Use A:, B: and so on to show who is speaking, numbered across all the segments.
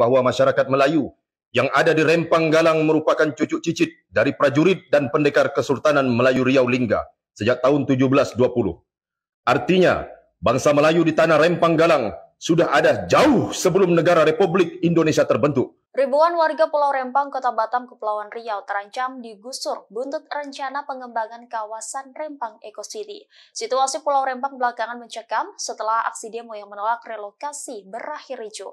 A: bahwa masyarakat Melayu yang ada di Rempang Galang merupakan cucu cicit dari prajurit dan pendekar Kesultanan Melayu Riau Lingga sejak tahun 1720. Artinya, bangsa Melayu di tanah Rempang Galang sudah ada jauh sebelum negara Republik Indonesia terbentuk.
B: Ribuan warga Pulau Rempang, Kota Batam, Kepulauan Riau terancam digusur buntut rencana pengembangan kawasan Rempang Eco City. Situasi Pulau Rempang belakangan mencekam setelah aksi demo yang menolak relokasi berakhir ricuh.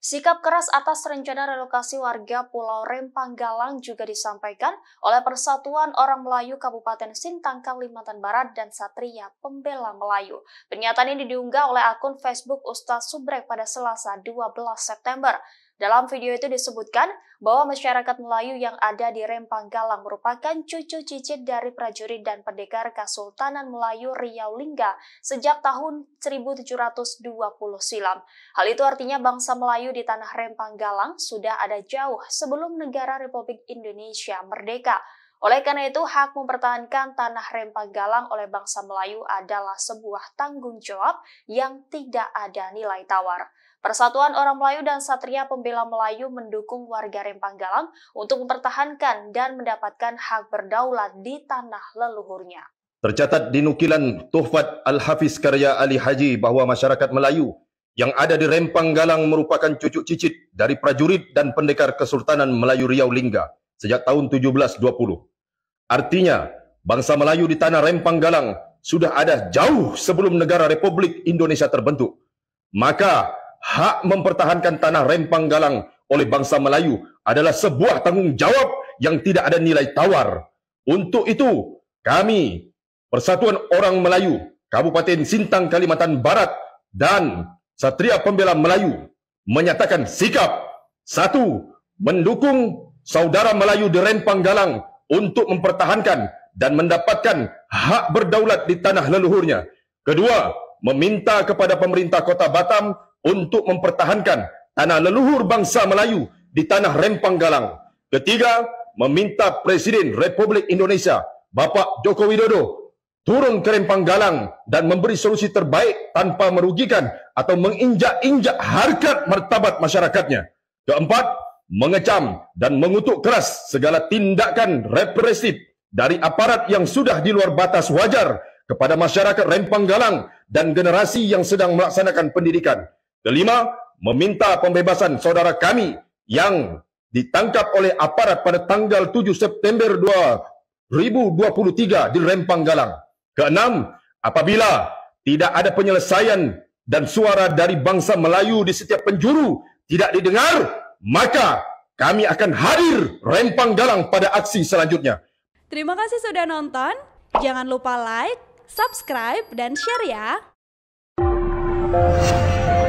B: Sikap keras atas rencana relokasi warga Pulau Rempang Galang juga disampaikan oleh Persatuan Orang Melayu Kabupaten Sintang, Kalimantan Barat dan Satria Pembela Melayu. Pernyataan ini diunggah oleh akun Facebook Ustaz Subrek pada Selasa 12 September. Dalam video itu disebutkan bahwa masyarakat Melayu yang ada di Rempang Galang merupakan cucu cicit dari prajurit dan pendekar Kesultanan Melayu Riau Lingga sejak tahun 1720 silam. Hal itu artinya bangsa Melayu di tanah Rempang Galang sudah ada jauh sebelum negara Republik Indonesia merdeka. Oleh karena itu, hak mempertahankan tanah Rempang galang oleh bangsa Melayu adalah sebuah tanggung jawab yang tidak ada nilai tawar. Persatuan Orang Melayu dan Satria Pembela Melayu mendukung warga Rempang Galang untuk mempertahankan dan mendapatkan hak berdaulat di tanah leluhurnya.
A: Tercatat di nukilan Tuhfat Al-Hafiz karya Ali Haji bahwa masyarakat Melayu yang ada di Rempang Galang merupakan cucu cicit dari prajurit dan pendekar Kesultanan Melayu Riau Lingga sejak tahun 1720. Artinya, bangsa Melayu di tanah rempang galang sudah ada jauh sebelum negara Republik Indonesia terbentuk. Maka, hak mempertahankan tanah rempang galang oleh bangsa Melayu adalah sebuah tanggungjawab yang tidak ada nilai tawar. Untuk itu, kami, Persatuan Orang Melayu, Kabupaten Sintang, Kalimantan Barat, dan Satria Pembela Melayu, menyatakan sikap satu mendukung saudara Melayu di Rempang Galang untuk mempertahankan dan mendapatkan hak berdaulat di tanah leluhurnya. Kedua, meminta kepada pemerintah kota Batam untuk mempertahankan tanah leluhur bangsa Melayu di tanah rempang galang. Ketiga, meminta Presiden Republik Indonesia, Bapak Joko Widodo, turun ke rempang galang dan memberi solusi terbaik tanpa merugikan atau menginjak-injak harkat martabat masyarakatnya. Keempat, mengecam dan mengutuk keras segala tindakan represif dari aparat yang sudah di luar batas wajar kepada masyarakat rempang galang dan generasi yang sedang melaksanakan pendidikan. Kelima, meminta pembebasan saudara kami yang ditangkap oleh aparat pada tanggal 7 September 2023 di Rempang Galang. Keenam, apabila tidak ada penyelesaian dan suara dari bangsa Melayu di setiap penjuru tidak didengar, maka kami akan hadir rempang dalang pada aksi selanjutnya.
B: Terima kasih sudah nonton. Jangan lupa like, subscribe, dan share ya.